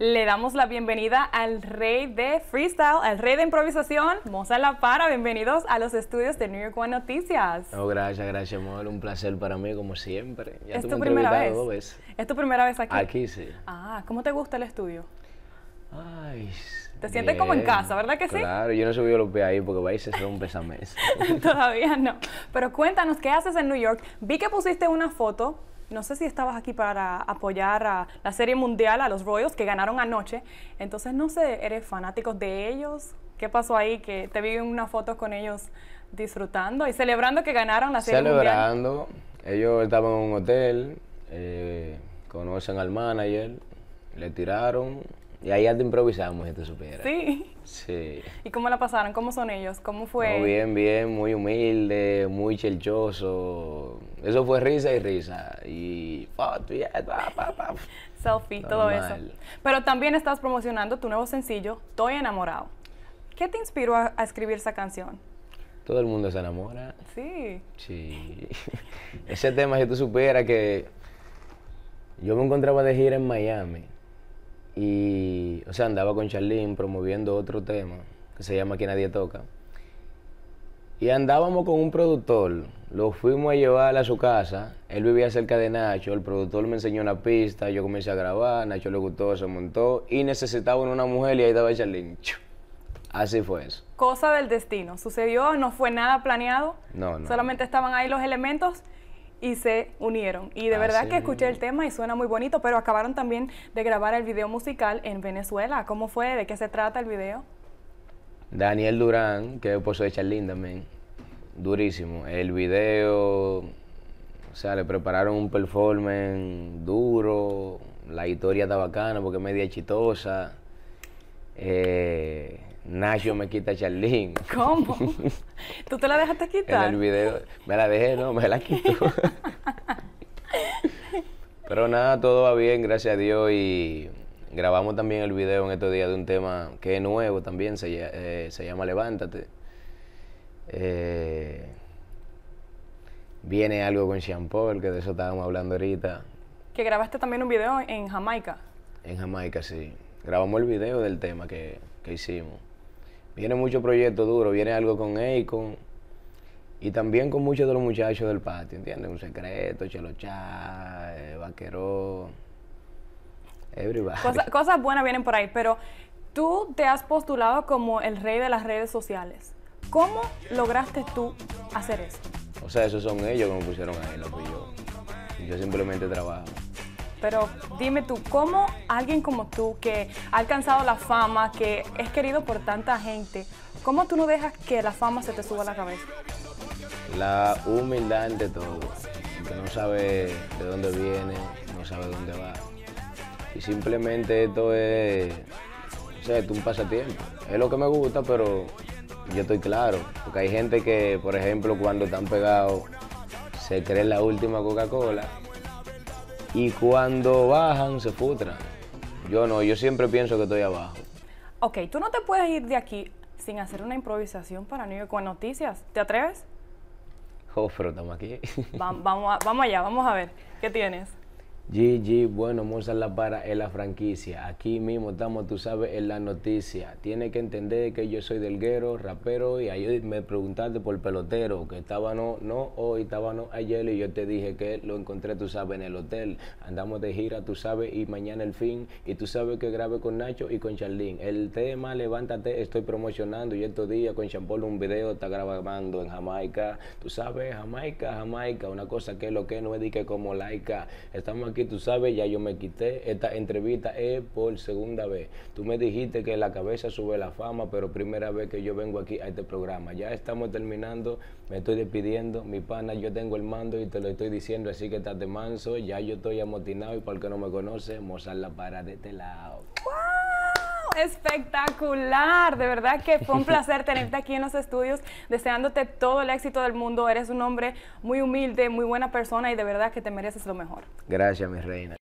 Le damos la bienvenida al rey de freestyle, al rey de improvisación, Moza La Para. Bienvenidos a los estudios de New York One Noticias. Oh, gracias, gracias, Moza. Un placer para mí, como siempre. ¿Es tu primera vez? ¿Es tu primera vez aquí? Aquí, sí. Ah, ¿cómo te gusta el estudio? Ay, te sientes como en casa, ¿verdad que sí? Claro, yo no soy los pies ahí porque vais se rompe un Todavía no. Pero cuéntanos, ¿qué haces en New York? Vi que pusiste una foto no sé si estabas aquí para apoyar a la Serie Mundial, a los Royals, que ganaron anoche. Entonces, no sé, ¿eres fanático de ellos? ¿Qué pasó ahí? Que te vi en una foto con ellos disfrutando y celebrando que ganaron la Serie Mundial. Celebrando. Ellos estaban en un hotel, eh, conocen al manager, le tiraron, y ahí ya te improvisamos, si te Sí. Sí. ¿Y cómo la pasaron? ¿Cómo son ellos? ¿Cómo fue? bien, bien, muy humilde, muy chelchoso. Eso fue risa y risa. Y foto y Selfie, todo eso. Pero también estás promocionando tu nuevo sencillo, Estoy enamorado. ¿Qué te inspiró a, escribir esa canción? Todo el mundo se enamora. Sí. Sí. Ese tema, si tú supieras que yo me encontraba de gira en Miami y, o sea, andaba con Charlene promoviendo otro tema que se llama Que Nadie Toca. Y andábamos con un productor, lo fuimos a llevar a su casa, él vivía cerca de Nacho, el productor me enseñó una pista, yo comencé a grabar, Nacho le gustó, se montó y necesitaban una mujer y ahí estaba Charlene. Así fue eso. Cosa del destino, sucedió, no fue nada planeado, no, solamente estaban ahí los elementos y se unieron. Y de ah, verdad que escuché el tema y suena muy bonito, pero acabaron también de grabar el video musical en Venezuela. ¿Cómo fue? ¿De qué se trata el video? Daniel Durán, que es esposo de Charlín también. Durísimo. El video, o sea, le prepararon un performance duro. La historia está bacana porque es media chistosa. Eh, Nacho me quita Charlene. ¿Cómo? ¿Tú te la dejaste quitar? en el video. Me la dejé, no, me la quito. Pero nada, todo va bien, gracias a Dios. Y grabamos también el video en estos días de un tema que es nuevo también, se, eh, llama Levántate. Eh, viene algo con Sean Paul, que de eso estábamos hablando ahorita. Que grabaste también un video en Jamaica. En Jamaica, sí. Grabamos el video del tema que hicimos. Viene mucho proyecto duro, viene algo con Akon y también con muchos de los muchachos del patio, ¿entiendes? Un secreto, Chelochá, Vaqueró, everybody. cosas buenas vienen por ahí, pero tú te has postulado como el rey de las redes sociales. ¿Cómo lograste tú hacer eso? O sea, esos son ellos que me pusieron ahí, lo que yo. Yo simplemente trabajo. Pero dime tú, ¿cómo alguien como tú, que ha alcanzado la fama, que es querido por tanta gente, cómo tú no dejas que la fama se te suba a la cabeza? La humildad ante todo, que no sabe de dónde viene, no sabe dónde va. Y simplemente esto es, no sé, es un pasatiempo. Es lo que me gusta, pero yo estoy claro. Porque hay gente que, por ejemplo, cuando están pegados, se cree la última Coca-Cola y cuando bajan se putran. Yo no, yo siempre pienso que estoy abajo. Ok, tú no te puedes ir de aquí sin hacer una improvisación para New York con noticias. ¿Te atreves? Oh, estamos aquí. vamos, vamos allá, vamos a ver. ¿Qué tienes? GG, bueno, la para en la franquicia. Aquí mismo estamos, tú sabes, en la noticia. Tiene que entender que yo soy delguero, rapero, y ayer me preguntaste por pelotero, que estaba no, no hoy, estaba no ayer, y yo te dije que lo encontré, tú sabes, en el hotel. Andamos de gira, tú sabes, y mañana el fin, y tú sabes que grabé con Nacho y con Charlín. El tema Levántate, estoy promocionando, y estos días con Champol un video está grabando en Jamaica. Tú sabes, Jamaica, Jamaica, una cosa que lo que no es, que como laica. Estamos aquí tú sabes, ya yo me quité. Esta entrevista es por segunda vez. Tú me dijiste que la cabeza sube la fama, pero primera vez que yo vengo aquí a este programa. Ya estamos terminando, me estoy despidiendo. Mi pana, yo tengo el mando y te lo estoy diciendo, así que estás de manso. Ya yo estoy amotinado y para el que no me conoce, mozar la para de este lado. Espectacular, de verdad que fue un placer tenerte aquí en los estudios, deseándote todo el éxito del mundo. Eres un hombre muy humilde, muy buena persona y de verdad que te mereces lo mejor. Gracias, mi reina.